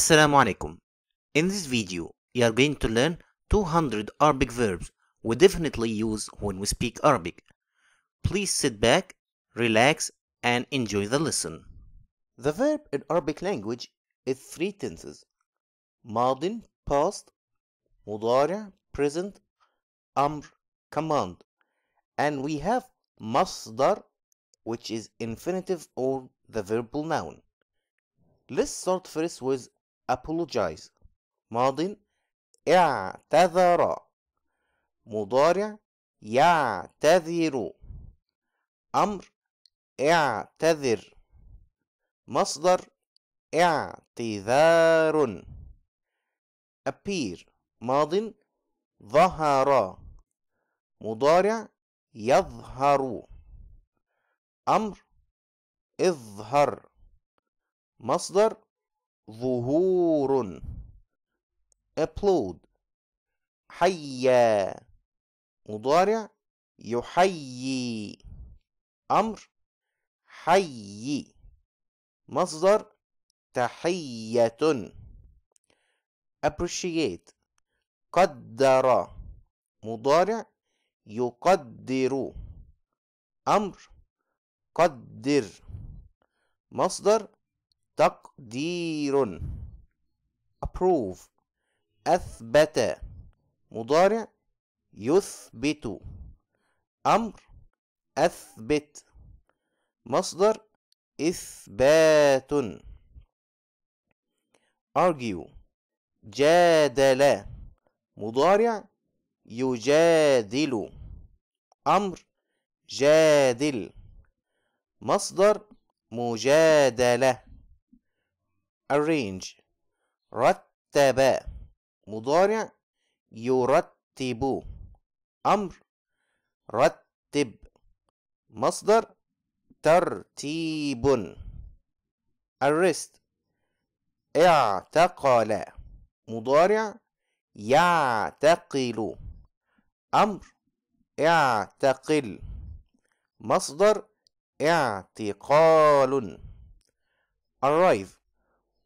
Assalamu alaikum. In this video, you are going to learn 200 Arabic verbs we definitely use when we speak Arabic. Please sit back, relax, and enjoy the lesson. The verb in Arabic language is three tenses. Madin, past, mudari, present, amr, command. And we have masdar, which is infinitive or the verbal noun. Let's start first with apologize ماض اعتذر مضارع يعتذر أمر اعتذر مصدر اعتذار appear ماض ظهر مضارع يظهر أمر اظهر مصدر ظهور applaud حيا مضارع يحيي أمر حي مصدر تحية appreciate قدر مضارع يقدر أمر قدر مصدر تقدير approve أثبت مضارع يثبت أمر أثبت مصدر إثبات argue جادل مضارع يجادل أمر جادل مصدر مجادلة arrange رتب مضارع يرتب أمر رتب مصدر ترتيب arrest اعتقل مضارع يعتقل أمر اعتقل مصدر اعتقال arrive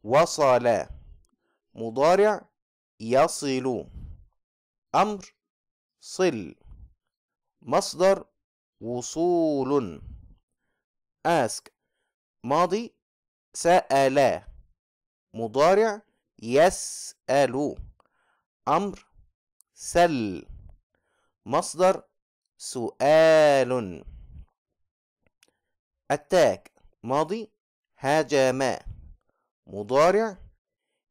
وصل مضارع يصل أمر صل مصدر وصول ask ماضي سأل مضارع يسأل أمر سل مصدر سؤال أتاك ماضي هاجما مضارع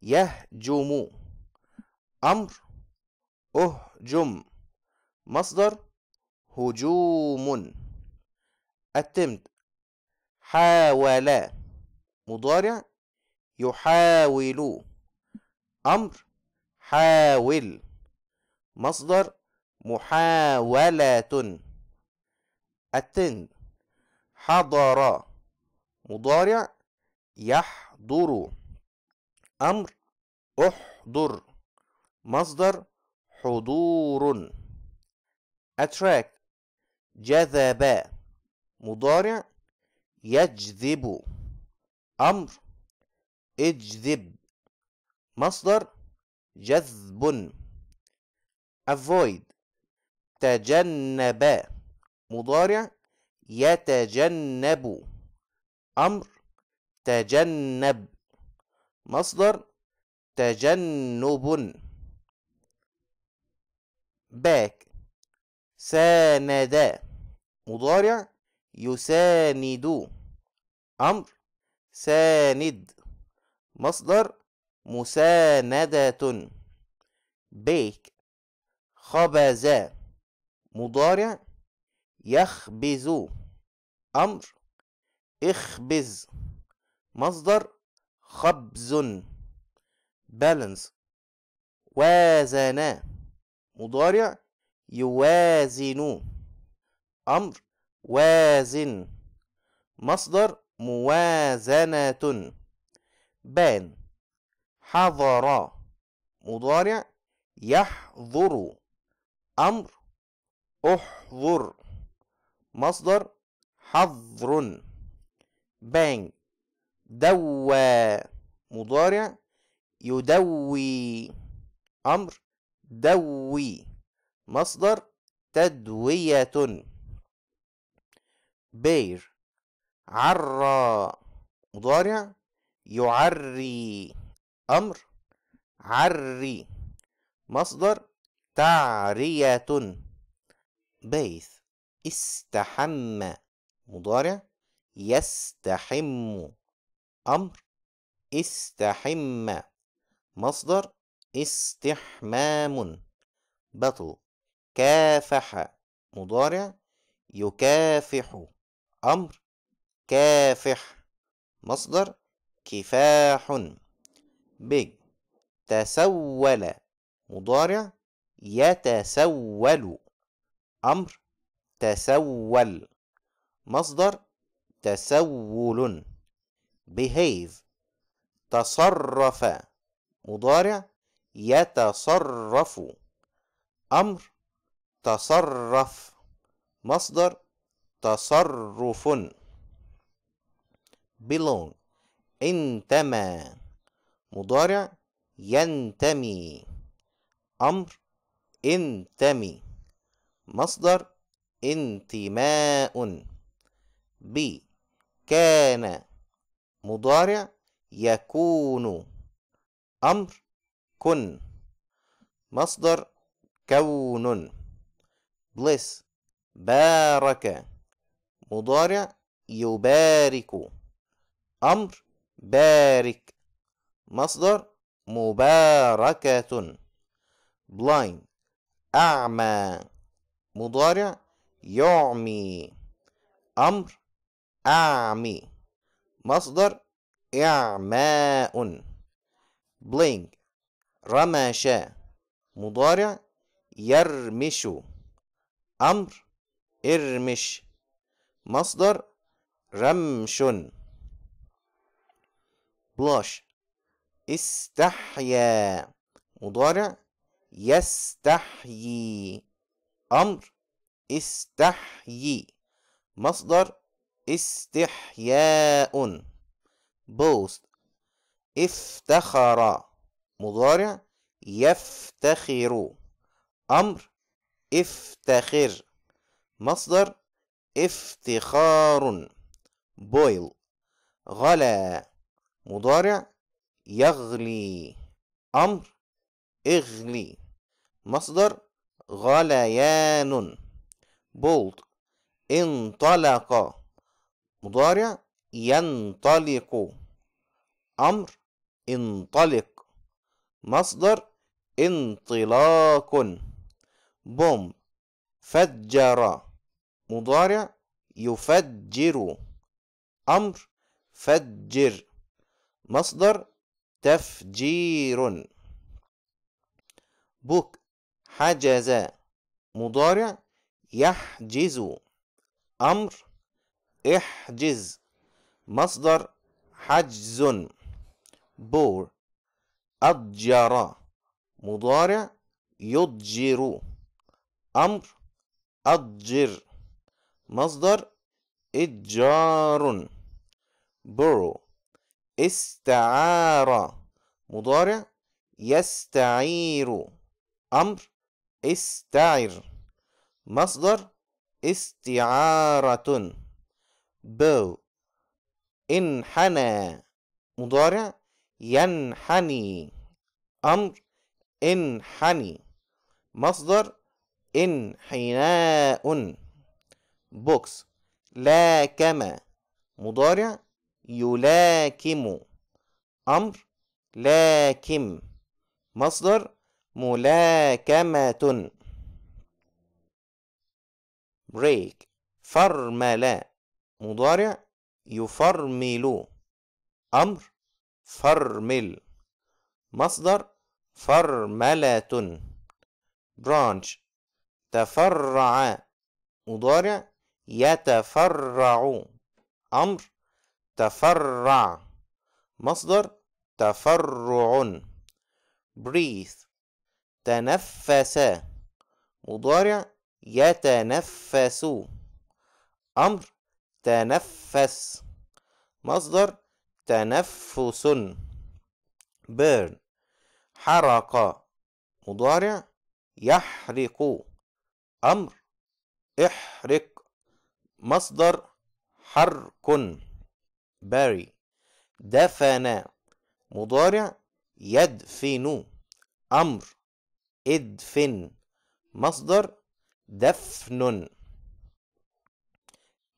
يهجم أمر أهجم مصدر هجوم التمت حاول مضارع يحاول أمر حاول مصدر محاولة التند حضر مضارع يحضر احضروا أمر احضر مصدر حضور attract جذب مضارع يجذب أمر اجذب مصدر جذب avoid تجنب مضارع يتجنب أمر تجنب مصدر تجنب باك ساند مضارع يساند أمر ساند مصدر مساندة بيك خبز مضارع يخبز أمر اخبز مصدر خبز بالانس وازنا مضارع يوازن أمر وازن مصدر موازنة بان حضر مضارع يحضر أمر أحضر مصدر حظر بانك دوى مضارع يدوي أمر دوي مصدر تدوية بير عرى مضارع يعري أمر عري مصدر تعرية بيث استحم مضارع يستحم أمر استحم مصدر استحمام بطل كافح مضارع يكافح أمر كافح مصدر كفاح بج تسول مضارع يتسول أمر تسول مصدر تسول behave تصرف مضارع يتصرف أمر تصرف مصدر تصرف belong انتمى مضارع ينتمي أمر انتمي مصدر انتماء ب كان مضارع يكون أمر كن مصدر كون بلس بارك مضارع يبارك أمر بارك مصدر مباركة blind أعمى مضارع يعمي أمر أعمي مصدر إعماء بلينج رماشا مضارع يرمش أمر ارمش مصدر رمش بلاش استحيا مضارع يستحيي أمر استحيي مصدر استحياء بوست افتخر مضارع يفتخر أمر افتخر مصدر افتخار بويل غلا مضارع يغلي أمر اغلي مصدر غليان بولت انطلق مضارع ينطلق أمر انطلق مصدر انطلاق بوم فجر مضارع يفجر أمر فجر مصدر تفجير بوك حجز مضارع يحجز أمر احجز مصدر حجز بور أضجر مضارع يضجر أمر أضجر مصدر إتجار برو استعار مضارع يستعير أمر استعر مصدر استعارة بو انحنى مضارع ينحني أمر انحني مصدر انحناء بوكس لاكم مضارع يلاكم أمر لاكم مصدر ملاكمة بريك فرملة مضارع يفرمل أمر فرمل مصدر فرملة branch تفرع مضارع يتفرع أمر تفرع مصدر تفرع breathe تنفس مضارع يتنفس أمر تنفس مصدر تنفس burn حرق مضارع يحرق أمر احرق مصدر حرق باري دفن مضارع يدفن أمر ادفن مصدر دفن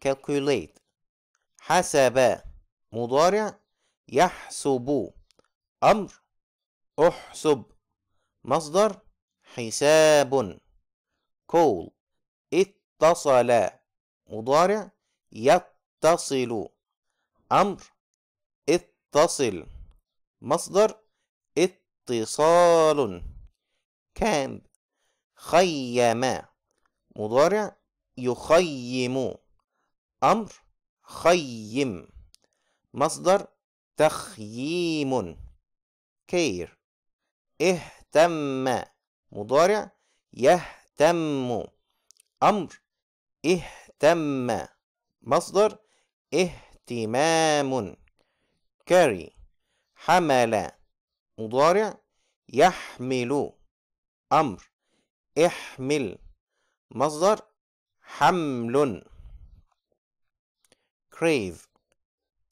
calculate حسب مضارع يحسب أمر أحسب مصدر حساب call اتصل مضارع يتصل أمر اتصل مصدر اتصال كامب خيم مضارع يخيم أمر خيم مصدر تخييم كير اهتم مضارع يهتم أمر اهتم مصدر اهتمام كاري حمل مضارع يحمل أمر احمل مصدر حمل crave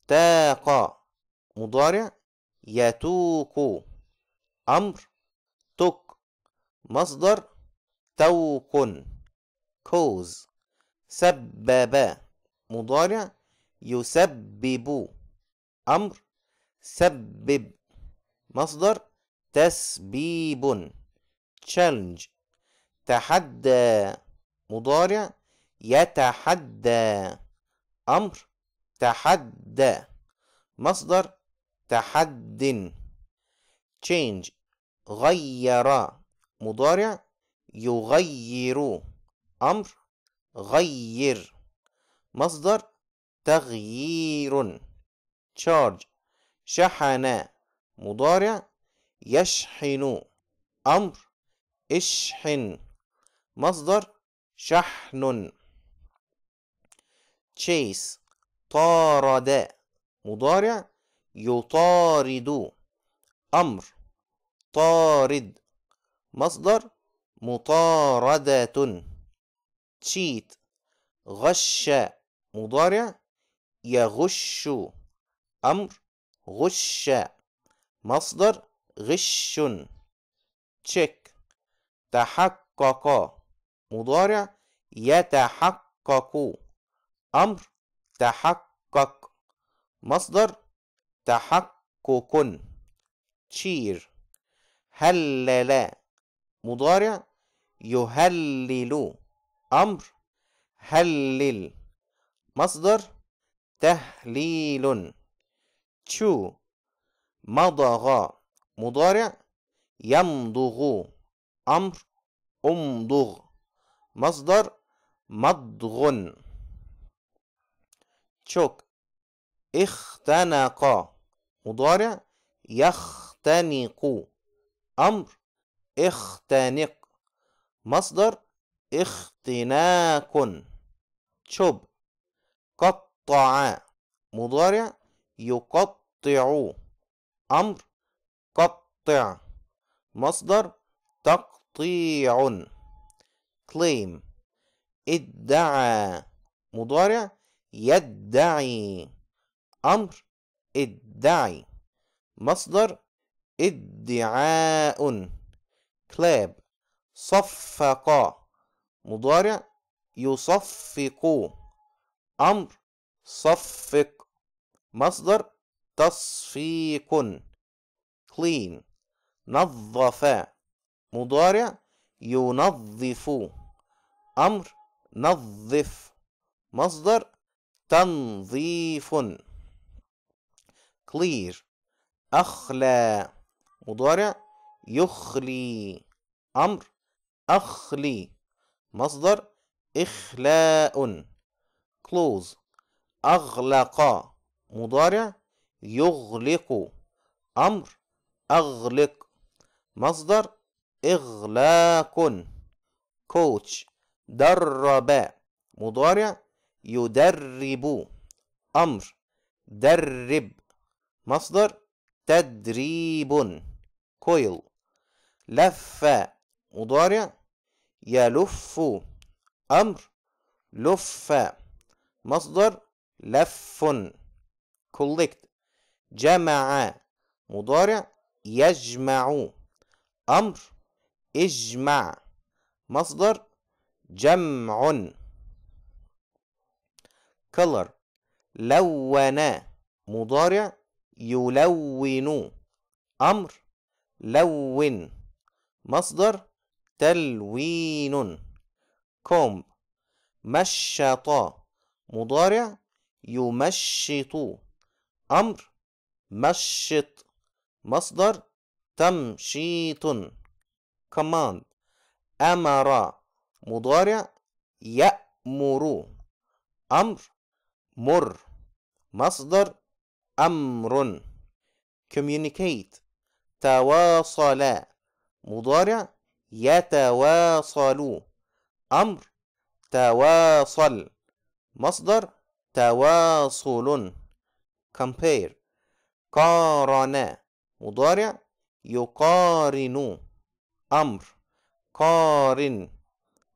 تاق مضارع يتوق أمر تك مصدر توق cause سبب مضارع يسبب أمر سبب مصدر تسبيب challenge تحدى مضارع يتحدى أمر تحدى مصدر تحد change غير مضارع يغير أمر غير مصدر تغيير charge شحن مضارع يشحن أمر اشحن مصدر شحن chase طارد مضارع يطارد أمر طارد مصدر مطاردة تشيت غش مضارع يغش أمر غش مصدر غش تشيك تحقق مضارع يتحقق أمر تحقق مصدر تحقق تشير هلل مضارع يهلل أمر هلل مصدر تهليل تشو مضغ مضارع يمضغ أمر أمضغ مصدر مضغ شوك اختنق مضارع يختنق أمر اختنق مصدر اختناق شوب قطع مضارع يقطع أمر قطع مصدر تقطيع claim ادعى مضارع يدعي أمر ادعي مصدر ادعاء كلاب صفق مضارع يصفق أمر صفق مصدر تصفيق clean نظف مضارع ينظف أمر نظف مصدر تنظيف clear أخلى مضارع يخلي أمر أخلي مصدر إخلاء close أغلق مضارع يغلق أمر أغلق مصدر إغلاق coach درب مضارع يدرب أمر درب مصدر تدريب كويل لف مضارع يلف أمر لف مصدر لف collect جمع مضارع يجمع أمر اجمع مصدر جمع color لون مضارع يلون أمر لون مصدر تلوين كوم مشط مضارع يمشط أمر مشط مصدر تمشيط كمان أمر مضارع يأمر أمر مر مصدر أمر communicate تواصل مضارع يتواصل أمر تواصل مصدر تواصل compare قارن مضارع يقارن أمر قارن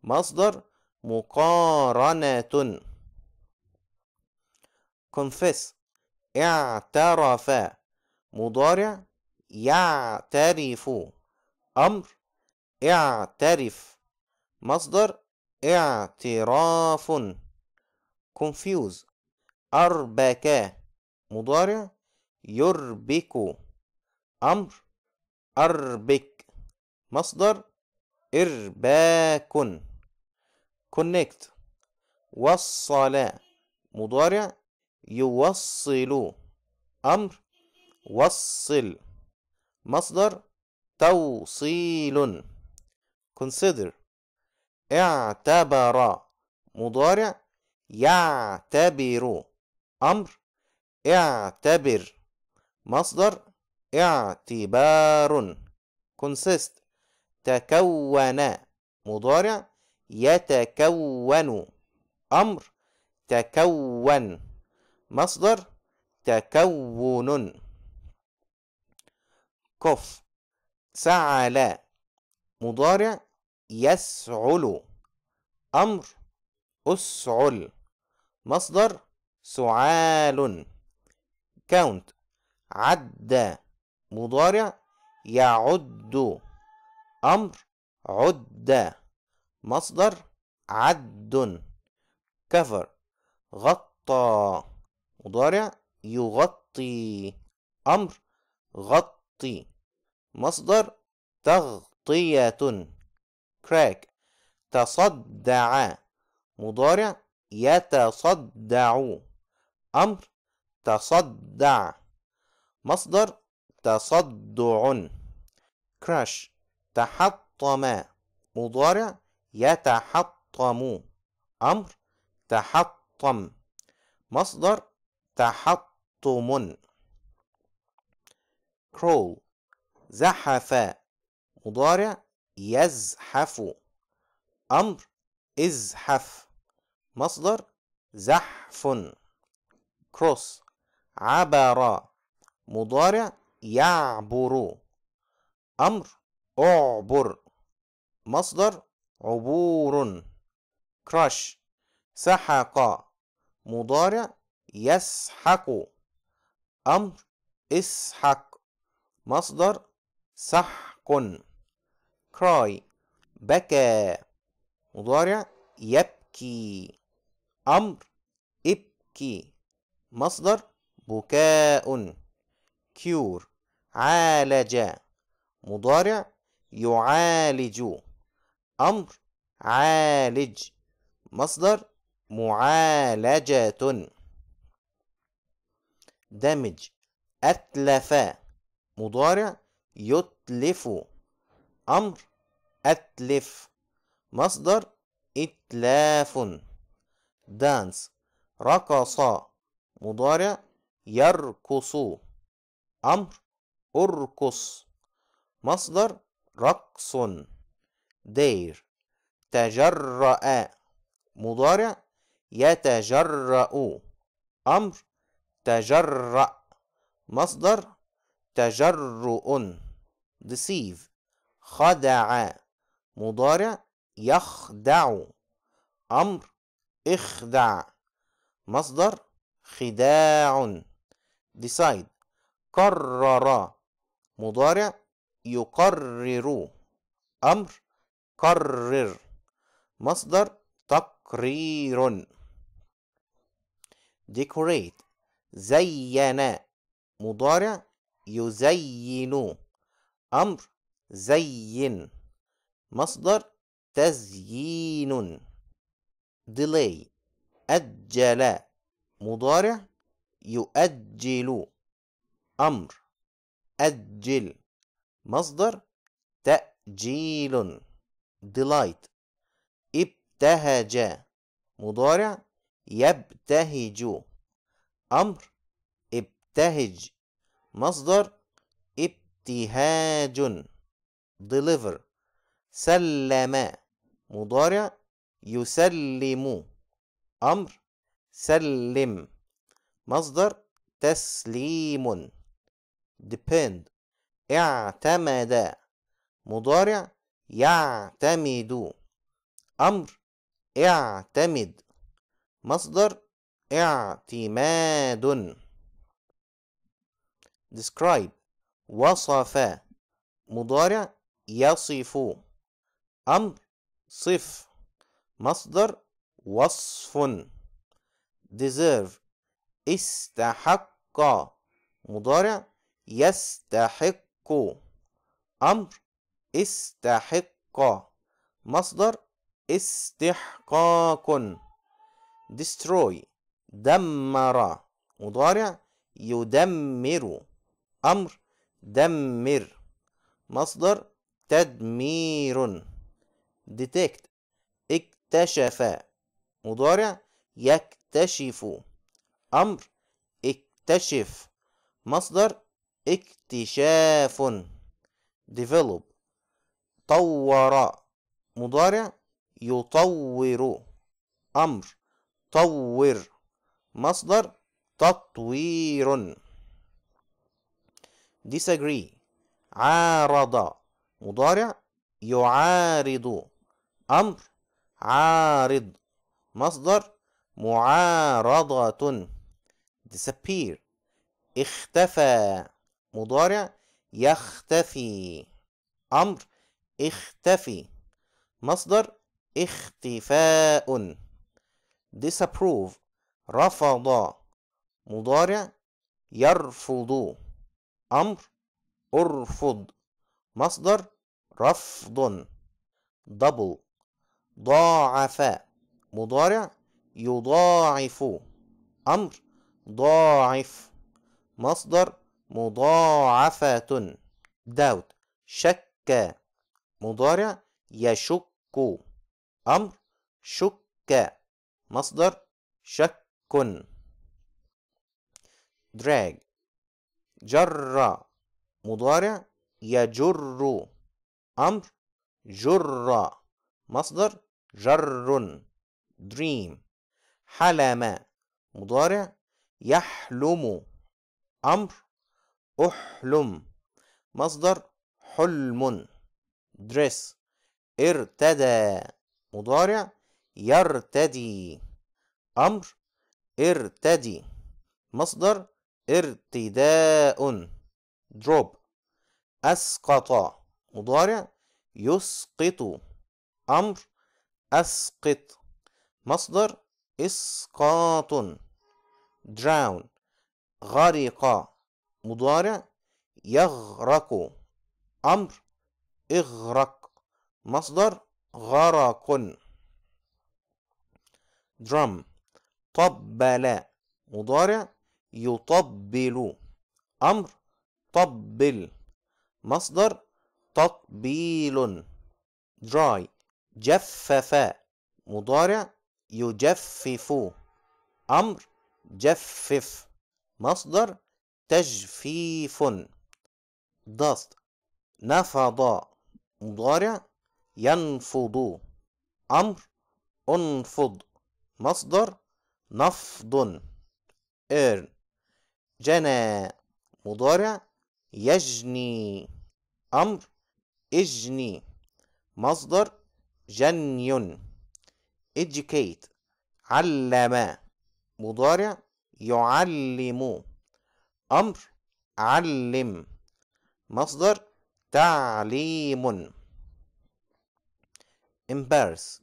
مصدر مقارنة confess اعترف مضارع يعترف أمر اعترف مصدر اعتراف confuse أربك مضارع يربك أمر أربك مصدر إرباك connect وصل مضارع يوصل أمر وصل مصدر توصيل consider اعتبر مضارع يعتبر أمر اعتبر مصدر اعتبار consist تكون مضارع يتكون أمر تكون مصدر تكون كف سعل مضارع يسعل أمر أسعل مصدر سعال كاونت عد مضارع يعد أمر عد مصدر عد كفر غطى مضارع يغطي أمر غطي مصدر تغطية crack تصدع مضارع يتصدع أمر تصدع مصدر تصدع crash تحطم مضارع يتحطم أمر تحطم مصدر تحطم crawl زحف مضارع يزحف أمر ازحف مصدر زحف cross عبر مضارع يعبر أمر أعبر مصدر عبور كراش سحق مضارع يسحق أمر اسحق مصدر سحق cry بكى مضارع يبكي أمر ابكي مصدر بكاء كيور عالج مضارع يعالج أمر عالج مصدر معالجة دامج أتلف مضارع يتلف أمر أتلف مصدر إتلاف دانس رقص مضارع يرقص أمر أرقص مصدر رقص دير تجرأ مضارع يتجرأ أمر تجرأ مصدر تجرؤ deceive خدع مضارع يخدع أمر اخدع مصدر خداع decide قرر مضارع يقرر أمر قرر مصدر تقرير decorate زين مضارع يزين أمر زين مصدر تزيين delay أجل مضارع يؤجل أمر أجل مصدر تأجيل delight ابتهج مضارع يبتهج أمر ابتهج مصدر ابتهاج deliver سلم مضارع يسلم أمر سلم مصدر تسليم depend اعتمد مضارع يعتمد أمر اعتمد مصدر اعتماد describe وصف مضارع يصف أمر صف مصدر وصف deserve استحق مضارع يستحق أمر استحق مصدر استحقاق destroy دمر مضارع يدمر أمر دمر مصدر تدمير detect اكتشف مضارع يكتشف أمر اكتشف مصدر اكتشاف develop طور مضارع يطور أمر طور مصدر تطوير disagree عارض مضارع يعارض أمر عارض مصدر معارضة disappear اختفى مضارع يختفي أمر اختفي مصدر اختفاء disapprove رفض مضارع يرفض أمر أرفض مصدر رفض دبل ضاعف مضارع يضاعف أمر ضاعف مصدر مضاعفة داوت شك مضارع يشك أمر شك مصدر شك كن drag جر مضارع يجر أمر جر مصدر جر دريم حلم مضارع يحلم أمر أحلم مصدر حلم درس ارتدى مضارع يرتدي أمر ارتدي مصدر ارتداء drop أسقط مضارع يسقط أمر أسقط مصدر إسقاط drown غرق مضارع يغرق أمر اغرق مصدر غرق drum طبل مضارع يطبل أمر طبل مصدر تطبيل dry جفف مضارع يجفف أمر جفف مصدر تجفيف dust نفض مضارع ينفض أمر انفض مصدر نفض إر جنى مضارع يجني أمر اجني مصدر جني educate علم مضارع يعلم أمر علم مصدر تعليم embarrass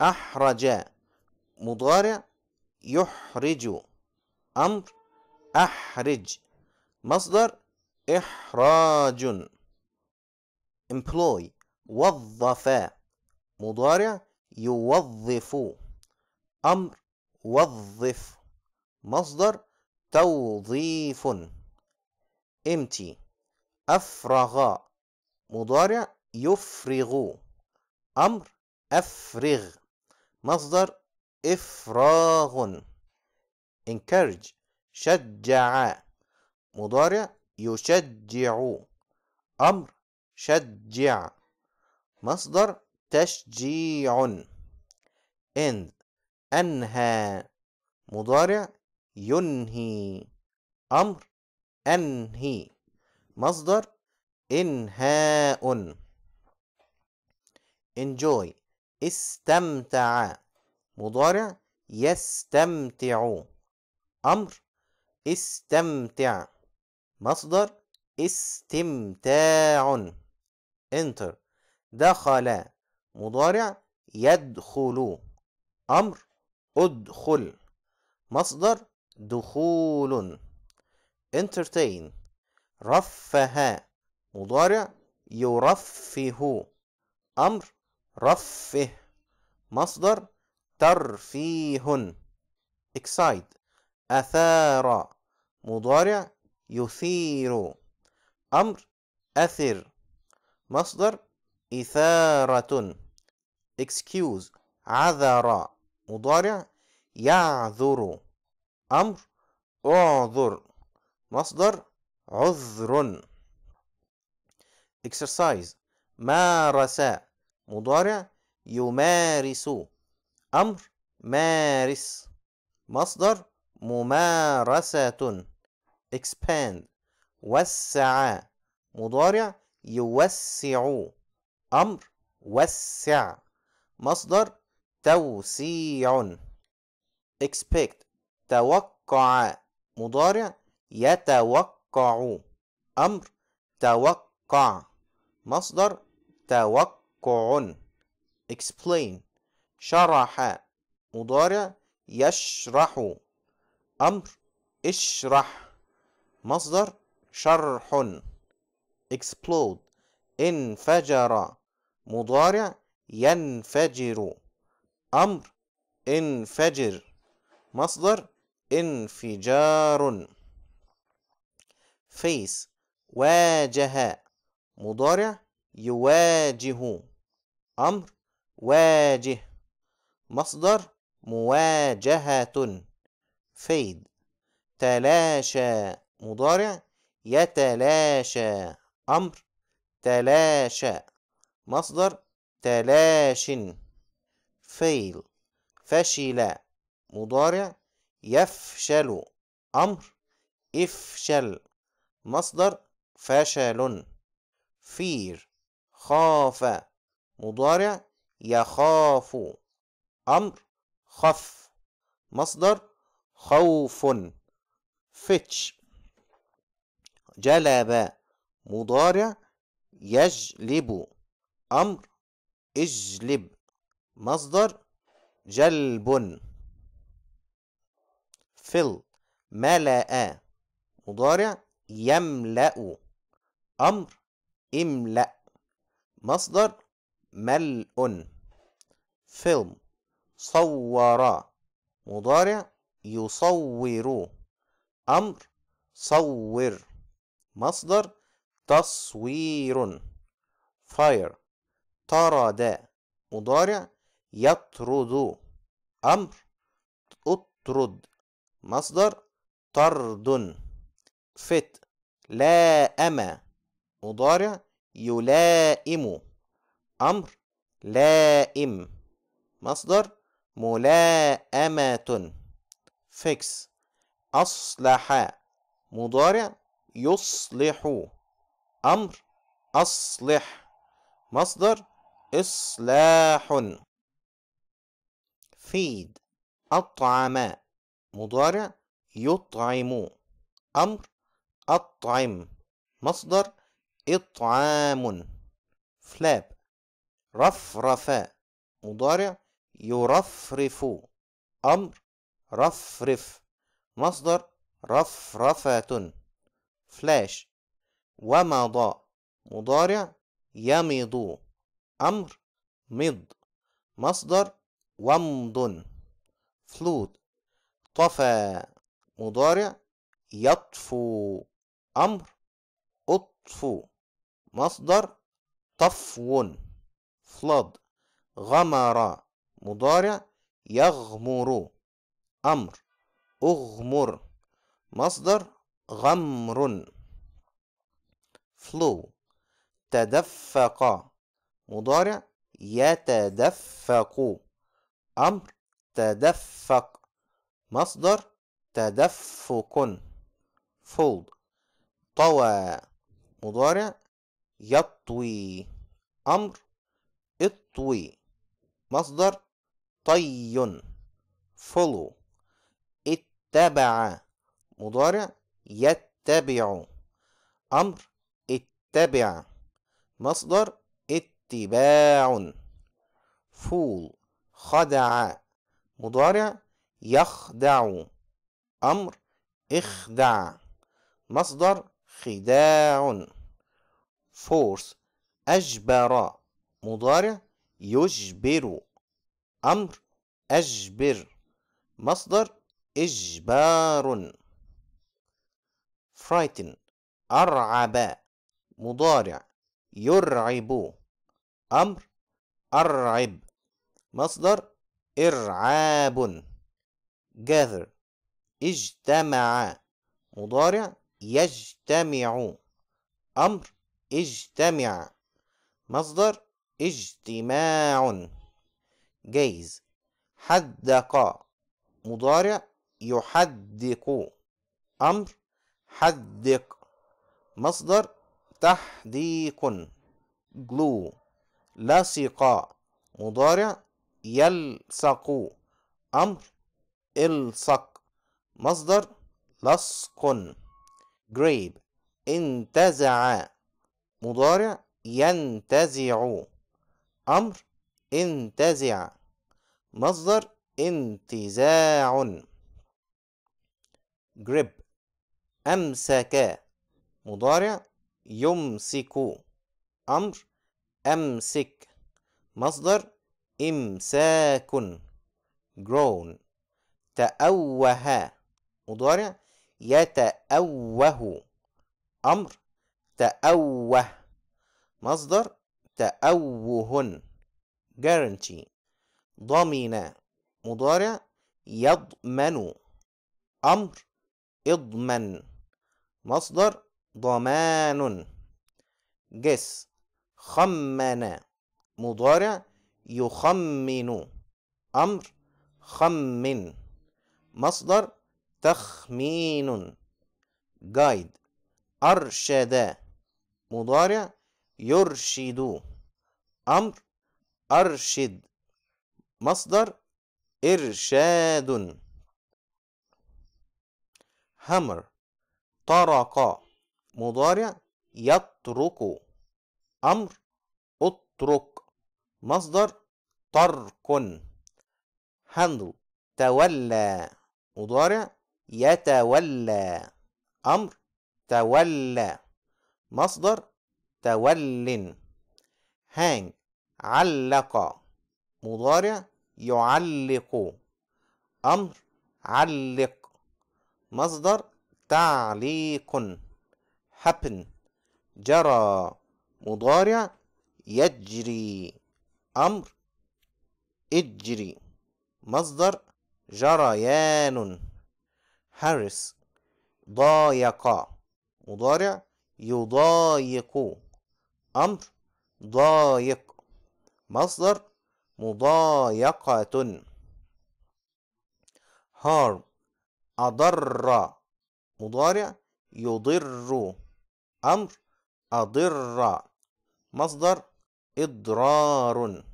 أحرج مضارع يحرج أمر أحرج مصدر إحراج employ وظف مضارع يوظف أمر وظف مصدر توظيف امتي أفرغ مضارع يفرغ أمر أفرغ مصدر إفراغ encourage شجع مضارع يشجع أمر شجع مصدر تشجيع end أنهى مضارع ينهي أمر أنهي مصدر إنهاء enjoy استمتع مضارع يستمتع أمر استمتع مصدر استمتاع انتر دخل مضارع يدخل أمر ادخل مصدر دخول entertain رفه مضارع يرفه أمر رفه مصدر ترفيه اكسايد أثار مضارع يثير أمر أثر مصدر إثارة excuse عذر مضارع يعذر أمر أعذر مصدر عذر exercise مارس مضارع يمارس أمر مارس مصدر ممارسة expand وسع مضارع يوسع أمر وسع مصدر توسيع expect توقع مضارع يتوقع أمر توقع مصدر توقع explain شرح مضارع يشرح أمر اشرح مصدر شرح explode انفجر مضارع ينفجر أمر انفجر مصدر انفجار face واجه مضارع يواجه أمر واجه مصدر مواجهة فيد تلاشى مضارع يتلاشى أمر تلاشى مصدر تلاش فيل فشل مضارع يفشل أمر افشل مصدر فشل فير خاف مضارع يخاف أمر خف مصدر خوف فتش جلب مضارع يجلب أمر اجلب مصدر جلب فل ملأ مضارع يملأ أمر املأ مصدر ملء فيلم صور مضارع يصور أمر صور مصدر تصوير فاير طرد مضارع يطرد أمر اطرد مصدر طرد فت أما مضارع يلائم أمر لائم مصدر ملاءمة فيكس أصلح مضارع يصلح أمر أصلح مصدر إصلاح فيد أطعم مضارع يطعم أمر أطعم مصدر إطعام فلاب رفرف مضارع يرفرف أمر رفرف مصدر رفرفة فلاش ومضى مضارع يمض أمر مض مصدر ومض فلود طفى مضارع يطفو أمر أطفو مصدر طفو فلض غمر مضارع يغمر أمر أغمر مصدر غمر فلو تدفق مضارع يتدفق أمر تدفق مصدر تدفق فولد طوى مضارع يطوي أمر اطوي مصدر طي فلو اتبع مضارع يتبع أمر اتبع مصدر اتباع فول خدع مضارع يخدع أمر اخدع مصدر خداع فورس أجبر مضارع يجبر أمر أجبر مصدر إجبار frighten أرعب مضارع يرعب أمر أرعب مصدر إرعاب gather اجتمع مضارع يجتمع أمر اجتمع مصدر اجتماع جايز حدق مضارع يحدق أمر حدق مصدر تحديق جلو لصق مضارع يلصق أمر الصق مصدر لصق جريب انتزع مضارع ينتزع أمر انتزع مصدر انتزاع grip أمسك مضارع يمسك أمر أمسك مصدر إمساك grown تأوه مضارع يتأوه أمر تأوه مصدر تأوه guarantee ضمن مضارع يضمن أمر اضمن مصدر ضمان جس خمن مضارع يخمن أمر خمن مصدر تخمين جايد أرشد مضارع يرشد أمر أرشد مصدر إرشاد همر طرق مضارع يطرق أمر اترك مصدر طرق هندل تولى مضارع يتولى أمر تولى مصدر تول هانج علق مضارع يعلق أمر علق مصدر تعليق happen جرى مضارع يجري أمر اجري مصدر جريان حرس ضايق مضارع يضايق أمر ضايق مصدر مضايقة harm أضر مضارع يضر أمر أضر مصدر إضرار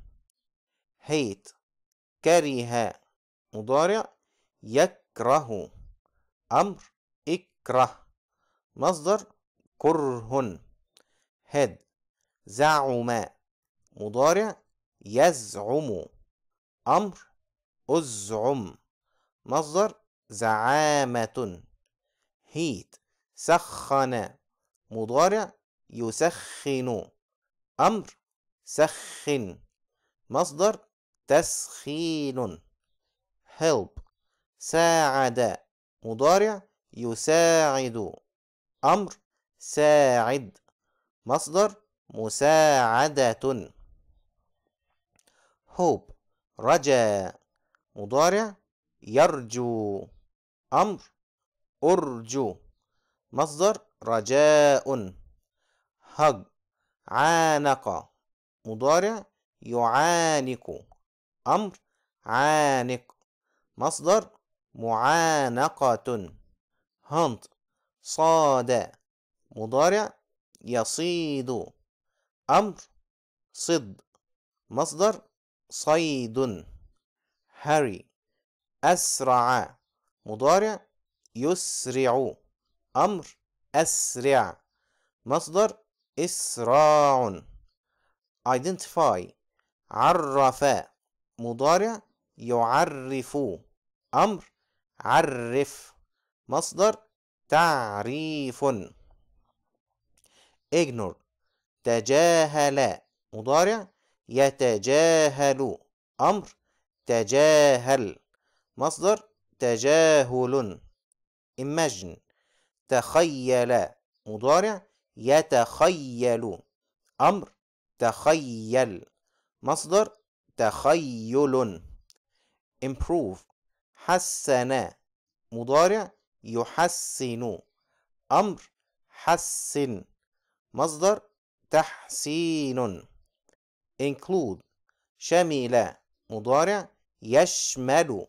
hate كره مضارع يكره أمر اكره مصدر كره هد زعم مضارع يزعم أمر أزعم مصدر زعامة هيت سخن مضارع يسخن أمر سخن مصدر تسخين help ساعد مضارع يساعد أمر ساعد مصدر مساعدة هوب رجاء مضارع يرجو أمر أرجو مصدر رجاء هج عانق مضارع يعانق أمر عانق مصدر معانقة هند صاد مضارع يصيد أمر صد مصدر صيد هري أسرع مضارع يسرع أمر أسرع مصدر إسراع identify عرف مضارع يعرف أمر عرف مصدر تعريف ignore تجاهل مضارع يتجاهل أمر تجاهل مصدر تجاهل imagine تخيل مضارع يتخيل أمر تخيل مصدر تخيل improve حسن مضارع يحسن أمر حسن مصدر تحسين include شمل مضارع يشمل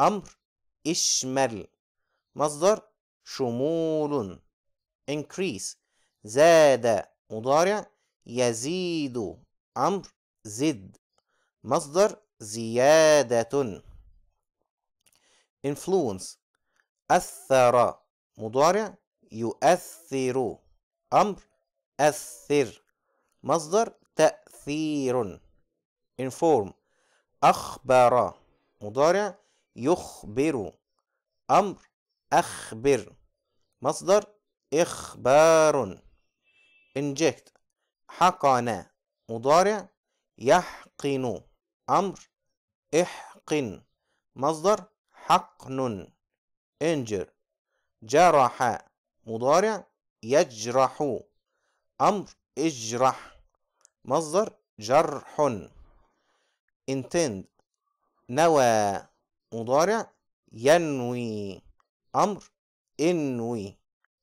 أمر اشمل مصدر شمول increase زاد مضارع يزيد أمر زد مصدر زيادة influence أثر مضارع يؤثر أمر أثر مصدر تأثير inform أخبر مضارع يخبر أمر أخبر مصدر إخبار inject حقن مضارع يحقن أمر احقن مصدر حقن انجر جرح مضارع يجرح أمر اجرح مصدر جرح intend نوى مضارع ينوي أمر انوي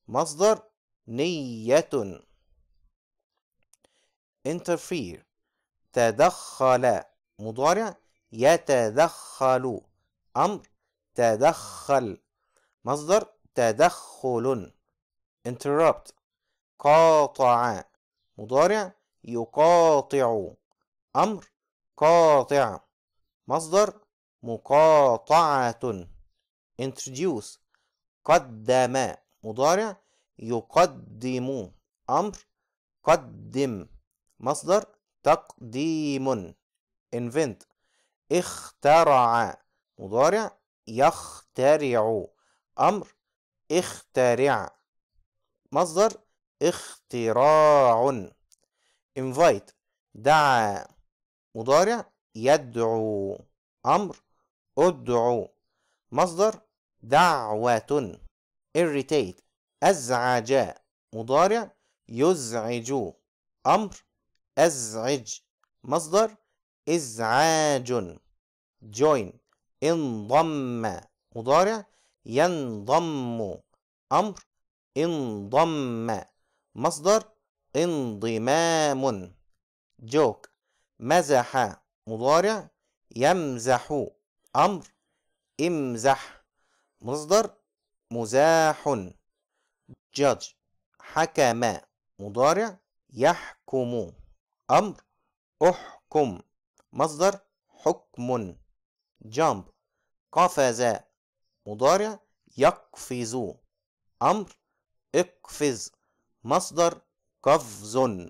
مصدر نية interfere تدخل مضارع يتدخل أمر تدخل مصدر تدخل interrupt قاطع مضارع يقاطع أمر قاطع مصدر مقاطعة introduce قدم مضارع يقدم أمر قدم مصدر تقديم invent اخترع مضارع يخترع أمر اخترع مصدر اختراع invite دعا مضارع يدعو أمر ادعو مصدر دعوة irritate أزعج مضارع يزعج أمر أزعج مصدر إزعاج join انضم مضارع ينضم أمر انضم مصدر انضمام جوك مزح مضارع يمزح أمر امزح مصدر مزاح جج حكم مضارع يحكم أمر أحكم مصدر حكم جامب قفز مضارع يقفز أمر اقفز مصدر قفز